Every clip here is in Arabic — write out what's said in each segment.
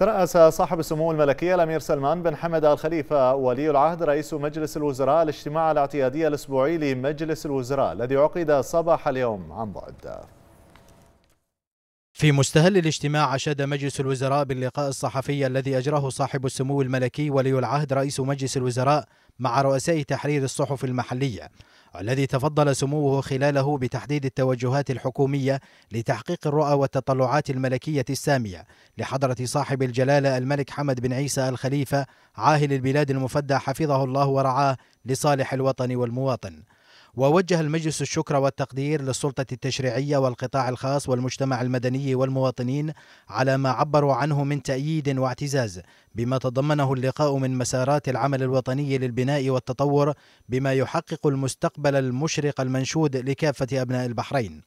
ترأس صاحب السمو الملكية الأمير سلمان بن حمد آل خليفة ولي العهد رئيس مجلس الوزراء الاجتماع الاعتيادي الأسبوعي لمجلس الوزراء الذي عقد صباح اليوم عن بعد في مستهل الاجتماع أشاد مجلس الوزراء باللقاء الصحفي الذي أجراه صاحب السمو الملكي ولي العهد رئيس مجلس الوزراء مع رؤساء تحرير الصحف المحلية الذي تفضل سموه خلاله بتحديد التوجهات الحكومية لتحقيق الرؤى والتطلعات الملكية السامية لحضرة صاحب الجلالة الملك حمد بن عيسى الخليفة عاهل البلاد المفدى حفظه الله ورعاه لصالح الوطن والمواطن ووجه المجلس الشكر والتقدير للسلطة التشريعية والقطاع الخاص والمجتمع المدني والمواطنين على ما عبروا عنه من تأييد واعتزاز بما تضمنه اللقاء من مسارات العمل الوطني للبناء والتطور بما يحقق المستقبل المشرق المنشود لكافة أبناء البحرين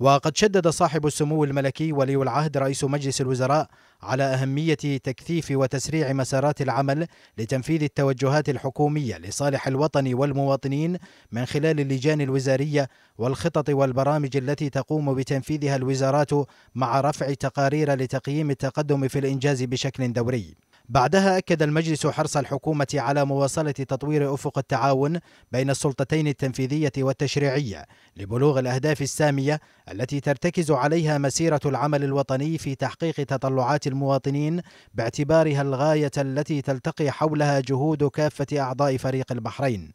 وقد شدد صاحب السمو الملكي ولي العهد رئيس مجلس الوزراء على أهمية تكثيف وتسريع مسارات العمل لتنفيذ التوجهات الحكومية لصالح الوطن والمواطنين من خلال اللجان الوزارية والخطط والبرامج التي تقوم بتنفيذها الوزارات مع رفع تقارير لتقييم التقدم في الإنجاز بشكل دوري. بعدها أكد المجلس حرص الحكومة على مواصلة تطوير أفق التعاون بين السلطتين التنفيذية والتشريعية لبلوغ الأهداف السامية التي ترتكز عليها مسيرة العمل الوطني في تحقيق تطلعات المواطنين باعتبارها الغاية التي تلتقي حولها جهود كافة أعضاء فريق البحرين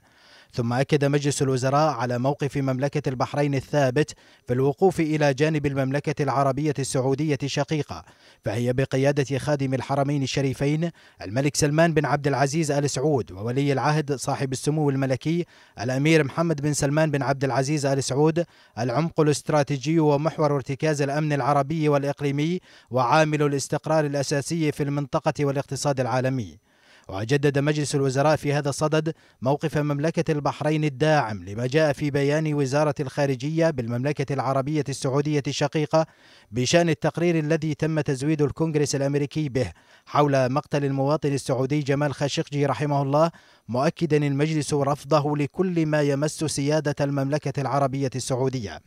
ثم أكد مجلس الوزراء على موقف مملكة البحرين الثابت في الوقوف إلى جانب المملكة العربية السعودية الشقيقة فهي بقيادة خادم الحرمين الشريفين الملك سلمان بن عبد العزيز آل سعود وولي العهد صاحب السمو الملكي الأمير محمد بن سلمان بن عبد العزيز آل سعود العمق الاستراتيجي ومحور ارتكاز الأمن العربي والإقليمي وعامل الاستقرار الأساسي في المنطقة والاقتصاد العالمي وجدد مجلس الوزراء في هذا الصدد موقف مملكة البحرين الداعم لما جاء في بيان وزارة الخارجية بالمملكة العربية السعودية الشقيقة بشأن التقرير الذي تم تزويد الكونغرس الأمريكي به حول مقتل المواطن السعودي جمال خاشقجي رحمه الله مؤكدا المجلس رفضه لكل ما يمس سيادة المملكة العربية السعودية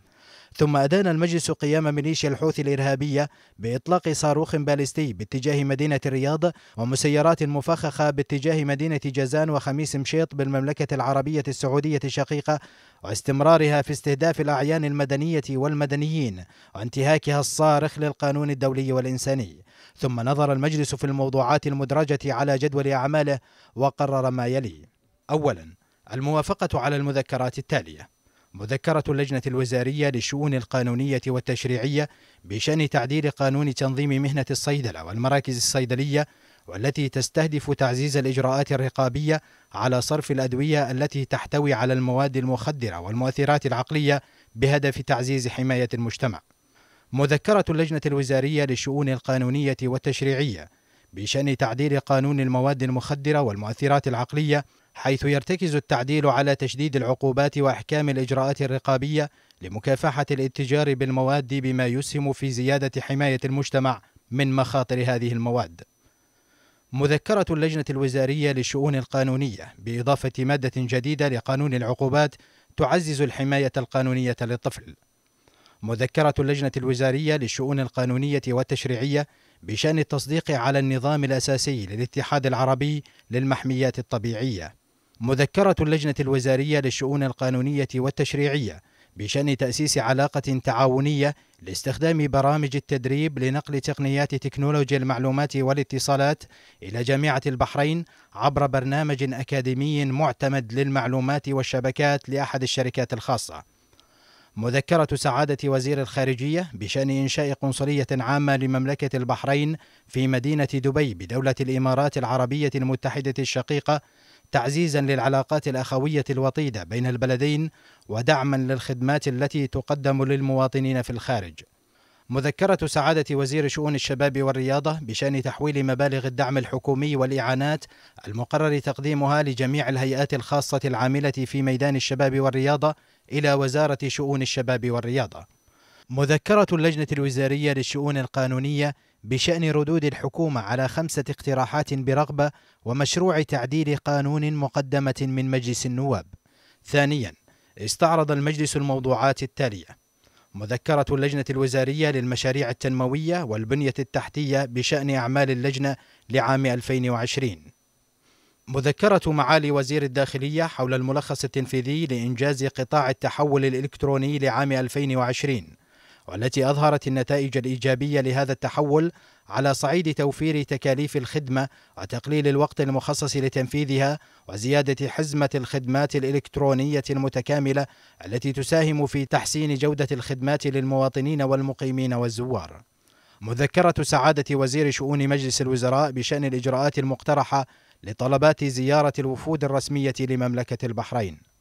ثم أدان المجلس قيام ميليشيا الحوثي الإرهابية بإطلاق صاروخ باليستي باتجاه مدينة الرياض ومسيرات مفخخة باتجاه مدينة جازان وخميس مشيط بالمملكة العربية السعودية الشقيقة واستمرارها في استهداف الأعيان المدنية والمدنيين وانتهاكها الصارخ للقانون الدولي والإنساني ثم نظر المجلس في الموضوعات المدرجة على جدول أعماله وقرر ما يلي أولا الموافقة على المذكرات التالية مذكرة اللجنة الوزارية للشؤون القانونية والتشريعية بشأن تعديل قانون تنظيم مهنة الصيدلة والمراكز الصيدلية والتي تستهدف تعزيز الإجراءات الرقابية على صرف الأدوية التي تحتوي على المواد المخدرة والمؤثرات العقلية بهدف تعزيز حماية المجتمع. مذكرة اللجنة الوزارية للشؤون القانونية والتشريعية بشأن تعديل قانون المواد المخدرة والمؤثرات العقلية حيث يرتكز التعديل على تشديد العقوبات واحكام الاجراءات الرقابيه لمكافحه الاتجار بالمواد بما يسهم في زياده حمايه المجتمع من مخاطر هذه المواد. مذكره اللجنه الوزاريه للشؤون القانونيه باضافه ماده جديده لقانون العقوبات تعزز الحمايه القانونيه للطفل. مذكره اللجنه الوزاريه للشؤون القانونيه والتشريعيه بشان التصديق على النظام الاساسي للاتحاد العربي للمحميات الطبيعيه مذكرة اللجنة الوزارية للشؤون القانونية والتشريعية بشأن تأسيس علاقة تعاونية لاستخدام برامج التدريب لنقل تقنيات تكنولوجيا المعلومات والاتصالات إلى جامعة البحرين عبر برنامج أكاديمي معتمد للمعلومات والشبكات لأحد الشركات الخاصة. مذكرة سعادة وزير الخارجية بشأن إنشاء قنصلية عامة لمملكة البحرين في مدينة دبي بدولة الإمارات العربية المتحدة الشقيقة تعزيزا للعلاقات الاخويه الوطيده بين البلدين ودعما للخدمات التي تقدم للمواطنين في الخارج. مذكره سعاده وزير شؤون الشباب والرياضه بشان تحويل مبالغ الدعم الحكومي والاعانات المقرر تقديمها لجميع الهيئات الخاصه العامله في ميدان الشباب والرياضه الى وزاره شؤون الشباب والرياضه. مذكره اللجنه الوزاريه للشؤون القانونيه بشأن ردود الحكومة على خمسة اقتراحات برغبة ومشروع تعديل قانون مقدمة من مجلس النواب. ثانياً، استعرض المجلس الموضوعات التالية: مذكرة اللجنة الوزارية للمشاريع التنموية والبنية التحتية بشأن أعمال اللجنة لعام 2020. مذكرة معالي وزير الداخلية حول الملخص التنفيذي لإنجاز قطاع التحول الإلكتروني لعام 2020 والتي أظهرت النتائج الإيجابية لهذا التحول على صعيد توفير تكاليف الخدمة وتقليل الوقت المخصص لتنفيذها وزيادة حزمة الخدمات الإلكترونية المتكاملة التي تساهم في تحسين جودة الخدمات للمواطنين والمقيمين والزوار. مذكرة سعادة وزير شؤون مجلس الوزراء بشأن الإجراءات المقترحة لطلبات زيارة الوفود الرسمية لمملكة البحرين